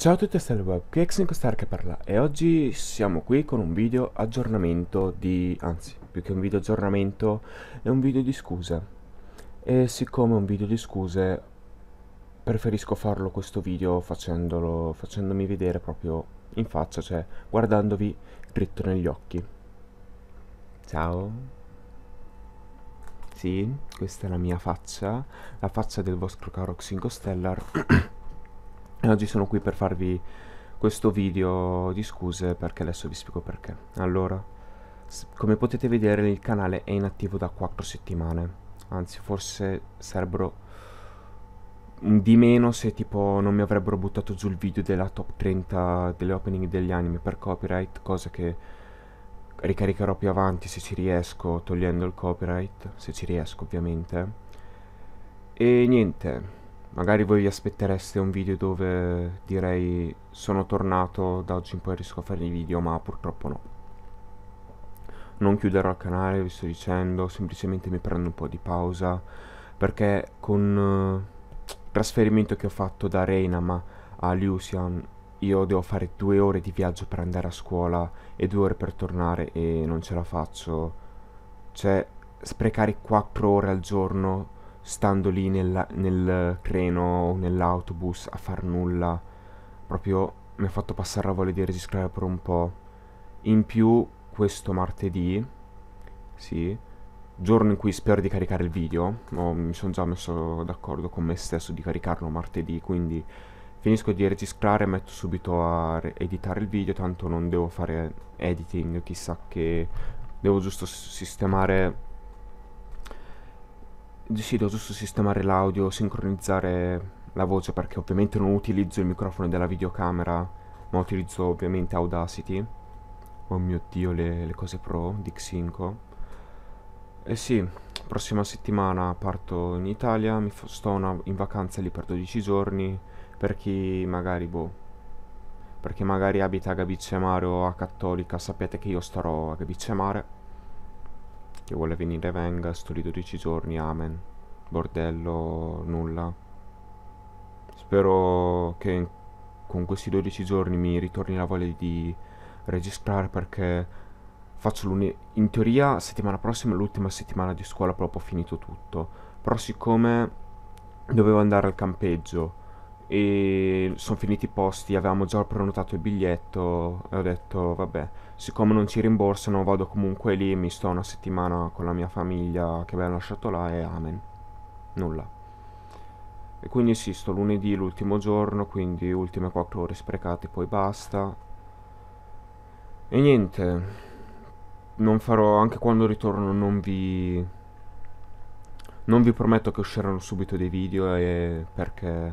Ciao a tutti e del web, qui Exnico che parla e oggi siamo qui con un video aggiornamento di... anzi, più che un video aggiornamento, è un video di scuse. E siccome è un video di scuse, preferisco farlo questo video facendolo, facendomi vedere proprio in faccia, cioè guardandovi dritto negli occhi. Ciao. Sì, questa è la mia faccia, la faccia del vostro caro Xingo Stellar e oggi sono qui per farvi questo video di scuse perché adesso vi spiego perché. Allora, come potete vedere il canale è inattivo da 4 settimane, anzi forse sarebbero di meno se tipo non mi avrebbero buttato giù il video della top 30 delle opening degli anime per copyright, cosa che ricaricherò più avanti se ci riesco togliendo il copyright, se ci riesco ovviamente. E niente, Magari voi vi aspettereste un video dove direi sono tornato, da oggi in poi riesco a fare i video, ma purtroppo no. Non chiuderò il canale, vi sto dicendo, semplicemente mi prendo un po' di pausa, perché con il eh, trasferimento che ho fatto da Reynama a Lucian io devo fare due ore di viaggio per andare a scuola e due ore per tornare e non ce la faccio. Cioè, sprecare 4 ore al giorno stando lì nel, nel treno o nell'autobus a far nulla, proprio mi ha fatto passare la voglia di registrare per un po'. In più, questo martedì, sì, giorno in cui spero di caricare il video, oh, mi sono già messo d'accordo con me stesso di caricarlo martedì, quindi finisco di registrare e metto subito a editare il video, tanto non devo fare editing, chissà che devo giusto sistemare sì, devo giusto sistemare l'audio, sincronizzare la voce perché ovviamente non utilizzo il microfono della videocamera, ma utilizzo ovviamente Audacity. Oh mio dio, le, le cose pro di Xinco. E eh sì, prossima settimana parto in Italia, mi sto una, in vacanza lì per 12 giorni, per chi magari, boh, perché magari abita a Gabicce Mare o a Cattolica, sapete che io starò a Gabicce Mare. Chi vuole venire venga, sto stoli 12 giorni, amen. Bordello, nulla. Spero che con questi 12 giorni mi ritorni la voglia di registrare perché faccio lunedì. In teoria settimana prossima è l'ultima settimana di scuola proprio ho finito tutto. Però siccome dovevo andare al campeggio e sono finiti i posti, avevamo già prenotato il biglietto e ho detto vabbè, siccome non ci rimborsano vado comunque lì, mi sto una settimana con la mia famiglia che aveva lasciato là e amen, nulla. E quindi sì, sto lunedì l'ultimo giorno, quindi ultime 4 ore sprecate, poi basta. E niente, non farò, anche quando ritorno non vi... Non vi prometto che usciranno subito dei video e perché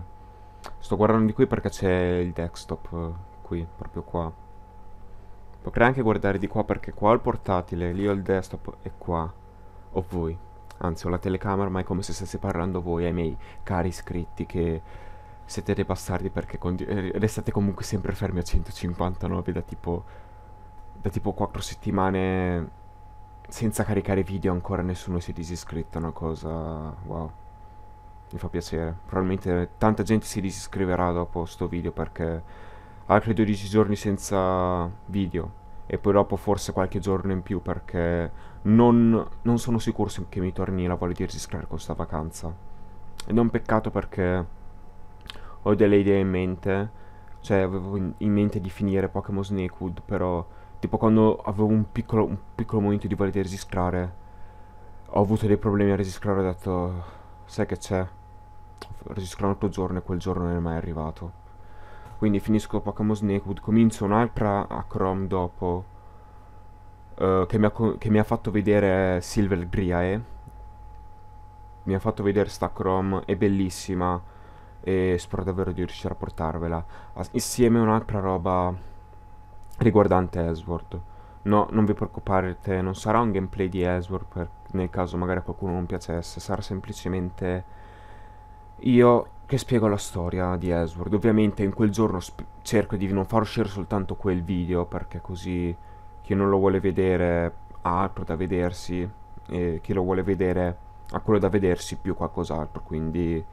Sto guardando di qui perché c'è il desktop eh, qui, proprio qua. Potrei anche guardare di qua perché qua ho il portatile, lì ho il desktop e qua ho voi. Anzi, ho la telecamera, ma è come se stesse parlando voi ai miei cari iscritti che siete dei bastardi perché eh, restate comunque sempre fermi a 159 da tipo, da tipo 4 settimane senza caricare video ancora nessuno si è disiscritto, una cosa... wow mi fa piacere. Probabilmente tanta gente si disiscriverà dopo sto video perché altri 12 giorni senza video e poi dopo forse qualche giorno in più perché non, non sono sicuro che mi torni la voglia di registrare questa vacanza. Ed è un peccato perché ho delle idee in mente, cioè avevo in mente di finire Pokémon Snakewood, però tipo quando avevo un piccolo, un piccolo momento di voler registrare ho avuto dei problemi a registrare ho detto sai che c'è Esatto. registro l'altro giorno e quel giorno non è mai arrivato. Quindi finisco Pokémon Snakewood, comincio un'altra a Chrome dopo, uh, che, mi ha, che, mi ha, fatto vedere Silver Griae. Mi ha fatto vedere sta Chrome, è bellissima e spero davvero di riuscire a portarvela. Insieme a un'altra roba riguardante Ellsworth. No, non vi preoccupate, non sarà un gameplay di Ellsworth nel caso magari a qualcuno non piacesse, sarà semplicemente io che spiego la storia di Ellsworth. Ovviamente in quel giorno cerco di non far uscire soltanto quel video perché così chi non lo vuole vedere ha altro da vedersi e chi lo vuole vedere ha quello da vedersi più qualcos'altro. Quindi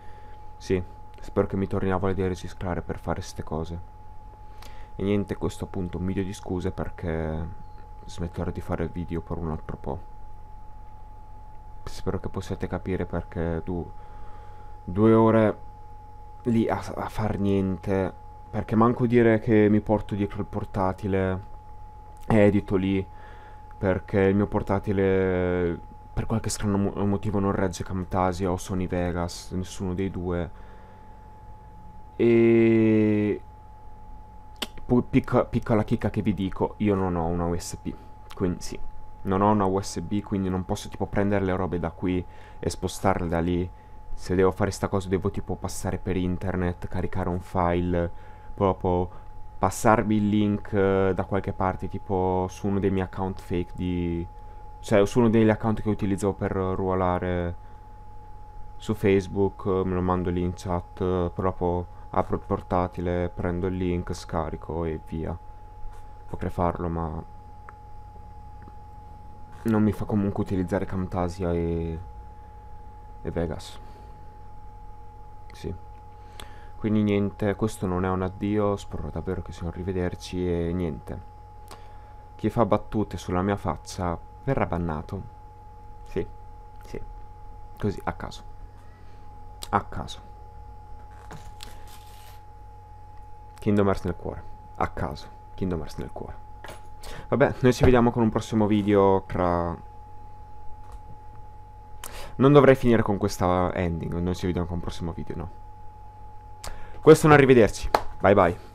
sì, spero che mi torni a voler registrare per fare queste cose. E niente, questo appunto un video di scuse perché smetterò di fare il video per un altro po'. Spero che possiate capire perché tu due ore lì a, a far niente, perché manco dire che mi porto dietro il portatile e edito lì, perché il mio portatile per qualche strano mo motivo non regge Camtasia o Sony Vegas, nessuno dei due. E... Picca, piccola chicca che vi dico, io non ho una USB, quindi sì, non ho una USB, quindi non posso tipo prendere le robe da qui e spostarle da lì se devo fare sta cosa devo tipo passare per internet, caricare un file, proprio passarmi il link eh, da qualche parte, tipo su uno dei miei account fake di... cioè su uno degli account che utilizzo per ruolare su Facebook, eh, me lo mando lì in chat, eh, proprio apro il portatile, prendo il link, scarico e via. Potrei farlo ma... Non mi fa comunque utilizzare Camtasia e... e Vegas. Sì. Quindi niente, questo non è un addio, spero davvero che sia un rivederci e niente. Chi fa battute sulla mia faccia verrà bannato. Sì, sì. Così, a caso. A caso. Kingdom Hearts nel cuore. A caso. Kingdom Hearts nel cuore. Vabbè, noi ci vediamo con un prossimo video tra non dovrei finire con questa ending, noi ci vediamo con un prossimo video, no. Questo è un arrivederci, bye bye.